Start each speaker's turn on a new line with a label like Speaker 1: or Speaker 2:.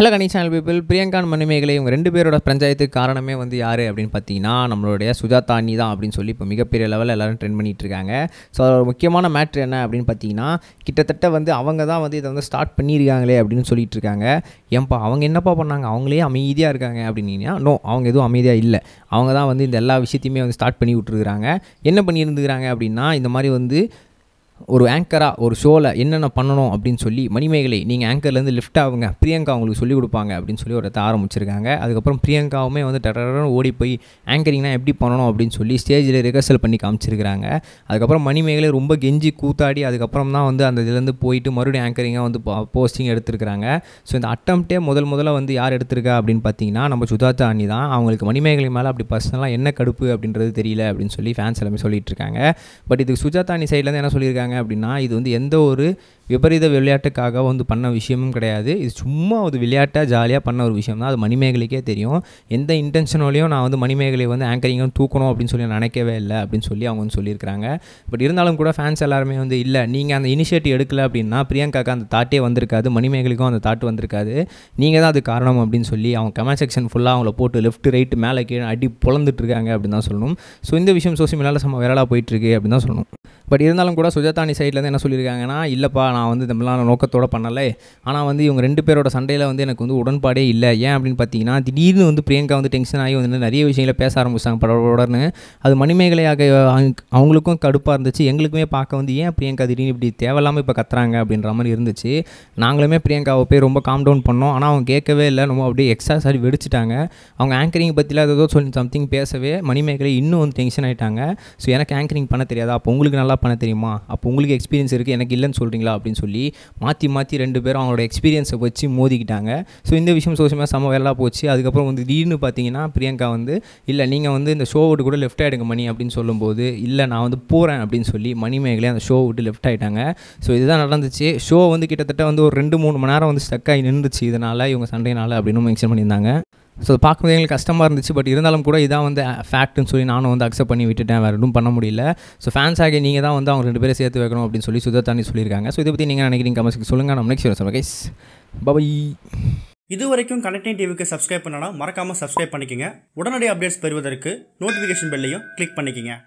Speaker 1: hello கணி channel people பிரியங்கான் Manimekalai இவங்க ரெண்டு பேரோட பஞ்சாயத்துக்கு காரணமே வந்து யார் அப்படின்னு பார்த்தீங்கன்னா நம்மளுடைய சுஜாதா அண்ணி தான் அப்படின்னு சொல்லி இப்போ மிகப்பெரிய லெவலில் எல்லோரும் ட்ரெண்ட் பண்ணிகிட்டு இருக்காங்க ஸோ அதோட முக்கியமான மேட்ரு என்ன அப்படின்னு பார்த்தீங்கன்னா கிட்டத்தட்ட வந்து அவங்க தான் வந்து இதை வந்து ஸ்டார்ட் பண்ணியிருக்காங்களே அப்படின்னு சொல்லிட்டு இருக்காங்க ஏன்பா அவங்க என்னப்பா பண்ணாங்க அவங்களே அமைதியாக இருக்காங்க அப்படின்னா நோ அவங்க எதுவும் அமைதியாக இல்லை அவங்க தான் வந்து இந்த எல்லா விஷயத்தையுமே வந்து ஸ்டார்ட் பண்ணி விட்டுருக்குறாங்க என்ன பண்ணியிருந்துக்கிறாங்க அப்படின்னா இந்த மாதிரி வந்து ஒரு ஆங்கராக ஒரு ஷோவில் என்னென்ன பண்ணணும் அப்படின்னு சொல்லி மணிமேகலை நீங்கள் ஆங்கர்லேருந்து லிஃப்ட் ஆகுங்க பிரியங்கா அவங்களுக்கு சொல்லிக் கொடுப்பாங்க அப்படின்னு சொல்லி ஒரு இடத்த ஆரம்பிச்சிருக்காங்க அதுக்கப்புறம் பிரியங்காவுமே வந்து டடன்னு ஓடி போய் ஆங்கரிங்னா எப்படி பண்ணணும் அப்படின்னு சொல்லி ஸ்டேஜில் ரிஹர்சல் பண்ணி காமிச்சிருக்கிறாங்க அதுக்கப்புறம் மணிமேகலை ரொம்ப கெஞ்சி கூத்தாடி அதுக்கப்புறம் தான் வந்து அந்த இதுலேருந்து போயிட்டு மறுபடியும் ஆங்கரிங்காக வந்து போஸ்டிங் எடுத்திருக்கிறாங்க ஸோ இந்த அட்டம்ப்டே முதல் முதல்ல வந்து யார் எடுத்திருக்கா அப்படின்னு பார்த்தீங்கன்னா நம்ம சுதாத்தா அணி தான் அவங்களுக்கு மணிமேகலை மேலே அப்படி பர்சனலாக என்ன கடுப்பு அப்படின்றது தெரியல அப்படின்னு சொல்லி ஃபேன்ஸ் எல்லாமே சொல்லிட்டு இருக்காங்க பட் இதுக்கு சுஜாதா அணி சைட்லேருந்து என்ன சொல்லியிருக்காங்க அப்படின்னா இது வந்து எந்த ஒரு விபரீத விளையாட்டுக்காக வந்து பண்ண விஷயமும் கிடையாது இது சும்மா ஒரு விளையாட்டாக ஜாலியாக பண்ண ஒரு விஷயம் தான் அது மணிமேகலைக்கே தெரியும் எந்த இன்டென்ஷனோலையும் நான் வந்து மணிமேகலை வந்து ஆங்கரிங்கும் தூக்கணும் அப்படின்னு சொல்லி நினைக்கவே இல்லை அப்படின்னு சொல்லி அவங்க வந்து சொல்லியிருக்கிறாங்க பட் இருந்தாலும் கூட ஃபேன்ஸ் எல்லாருமே வந்து இல்லை நீங்கள் அந்த இனிஷியேட்டிவ் எடுக்கல அப்படின்னா பிரியங்காக்கு அந்த தாட்டே வந்திருக்காது மணிமேகலைக்கும் அந்த தாட்டு வந்திருக்காது நீங்கள் தான் அது காரணம் அப்படின்னு சொல்லி அவங்க கமெண்ட் செக்ஷன் ஃபுல்லாக அவங்கள போட்டு லெஃப்ட் ரைட்டு மேலே கீழே அடி பொழந்துட்டு இருக்காங்க அப்படின்னு தான் சொல்லணும் ஸோ இந்த விஷயம் சோசியல் மீடியாவில் செம்ம வைரலாக போயிட்டுருக்கு அப்படின்னு தான் சொல்லணும் பட் இருந்தாலும் கூட சுஜாதானி சைட்லேருந்து என்ன சொல்லியிருக்காங்கன்னா இல்லைப்பா நான் நான் வந்து தமிழான நோக்கத்தோடு பண்ணலை ஆனால் வந்து இவங்க ரெண்டு பேரோட சண்டையில் வந்து எனக்கு வந்து உடன்பாடே இல்லை ஏன் அப்படின்னு பார்த்தீங்கன்னா திடீர்னு வந்து பிரியங்கா வந்து டென்ஷன் ஆகி வந்து நிறைய விஷயங்களை பேச ஆரம்பிச்சாங்க படவுடனே அது மணிமேகலையாக அவங்களுக்கும் கடுப்பாக இருந்துச்சு எங்களுக்குமே பார்க்க வந்து ஏன் பிரியங்கா திடீர்னு இப்படி தேவையில்லாமல் இப்போ கத்துறாங்க அப்படின்ற மாதிரி இருந்துச்சு நாங்களுமே பிரியங்காவை போய் ரொம்ப காம் டவுன் பண்ணோம் ஆனால் அவங்க கேட்கவே இல்லை நம்ம அப்படியே எக்ஸ்ட்ரா சாரி வெடிச்சிட்டாங்க அவங்க ஆங்கரிங் பற்றிலாம் ஏதோ சொல்லி சம்திங் பேசவே மணிமேகலை இன்னும் வந்து டென்ஷன் ஆகிட்டாங்க ஸோ எனக்கு ஆங்கரிங் பண்ண தெரியாதா அப்போ உங்களுக்கு நல்லா பண்ண தெரியுமா அப்போ உங்களுக்கு எக்ஸ்பீரியன்ஸ் இருக்குது எனக்கு இல்லைன்னு சொல்கிறீங்களா அப்படி அப்படின்னு சொல்லி மாற்றி மாற்றி ரெண்டு பேரும் அவங்களோட எக்ஸ்பீரியன்ஸை வச்சு மோதிக்கிட்டாங்க ஸோ இந்த விஷயம் சோஷமாக செம்ம வேலாக போச்சு அதுக்கப்புறம் வந்து திடீர்னு பார்த்தீங்கன்னா பிரியங்கா வந்து இல்லை நீங்கள் வந்து இந்த ஷோ விட்டு கூட லெஃப்ட் ஆகிடுங்க மணி அப்படின்னு சொல்லும்போது இல்லை நான் வந்து போகிறேன் அப்படின்னு சொல்லி மணிமேகலே அந்த ஷோ விட்டு லெஃப்ட் ஆகிட்டாங்க ஸோ இதுதான் நடந்துச்சு ஷோ வந்து கிட்டத்தட்ட வந்து ஒரு ரெண்டு மூணு மணி நேரம் வந்து ஸ்டக்காகி நின்றுச்சு இதனால் இவங்க சண்டையினால் அப்படின்னு மென்ஷன் பண்ணியிருந்தாங்க ஸோ அது பார்க்கும்போது எங்களுக்கு கஷ்டமாக இருந்துச்சு பட் இருந்தாலும் கூட இதான் வந்து ஃபேக்ட்னு சொல்லி நானும் வந்து அக்செப்ட் பண்ணி விட்டுட்டேன் வேறு எதுவும் பண்ண முடியல ஸோ ஃபேன்ஸ் ஆகி நீங்கள் தான் வந்து அவங்க ரெண்டு பேரும் சேர்த்து வைக்கணும் அப்படின்னு சொல்லி சுதா சொல்லியிருக்காங்க ஸோ இதை பற்றி நீங்கள் நினைக்கிறீங்க கமெண்ட் சொல்லுங்கள் நம்ம நெக்ஸ்ட் சொல்லுங்கள் கைஸ் பபாய் இது வரைக்கும் கனெக்டிங் டிவிக்கு சப்ஸ்கிரைப் பண்ணலாம் மறக்காமல் சப்ஸ்கிரைப் பண்ணிக்கோங்க உடனடி அப்டேட்ஸ் பெறுவதற்கு நோட்டிஃபிகேஷன் பெல்லையும் கிளிக் பண்ணிக்கோங்க